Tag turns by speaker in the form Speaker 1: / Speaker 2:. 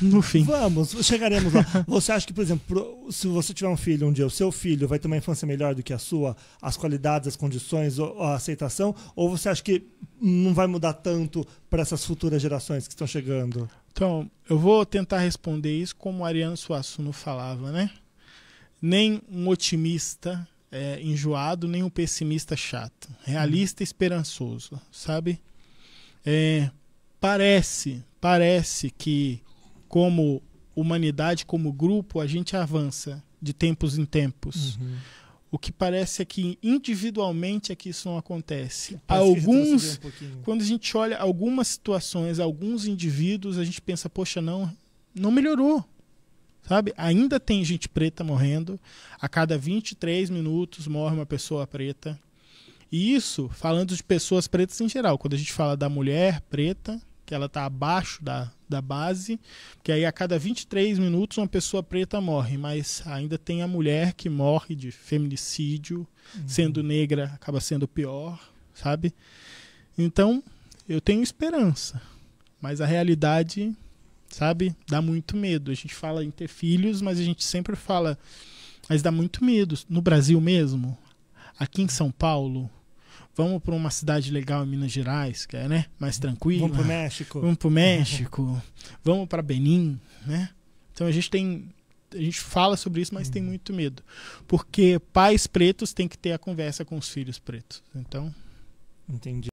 Speaker 1: no fim. Vamos, chegaremos lá. Você acha que, por exemplo, se você tiver um filho um dia, o seu filho vai ter uma infância melhor do que a sua, as qualidades, as condições, a aceitação? Ou você acha que não vai mudar tanto para essas futuras gerações que estão chegando? Então, eu vou tentar responder isso como Ariano Suassuna falava, né? Nem um otimista é, enjoado, nem um pessimista chato. Realista e esperançoso, sabe? É, parece, parece que como humanidade, como grupo, a gente avança de tempos em tempos. Uhum. O que parece é que individualmente é que isso não acontece. Alguns, um quando a gente olha algumas situações, alguns indivíduos, a gente pensa, poxa, não, não melhorou. Sabe? Ainda tem gente preta morrendo. A cada 23 minutos morre uma pessoa preta. E isso, falando de pessoas pretas em geral, quando a gente fala da mulher preta, que ela está abaixo da, da base, que aí a cada 23 minutos uma pessoa preta morre, mas ainda tem a mulher que morre de feminicídio, uhum. sendo negra acaba sendo pior, sabe? Então, eu tenho esperança, mas a realidade, sabe, dá muito medo. A gente fala em ter filhos, mas a gente sempre fala, mas dá muito medo. No Brasil mesmo, aqui em São Paulo, vamos para uma cidade legal em Minas Gerais, que é né, mais tranquila. Vamos para o México. Vamos para o México. vamos para Benin, né? Então a gente tem a gente fala sobre isso, mas uhum. tem muito medo. Porque pais pretos têm que ter a conversa com os filhos pretos. Então, entendi.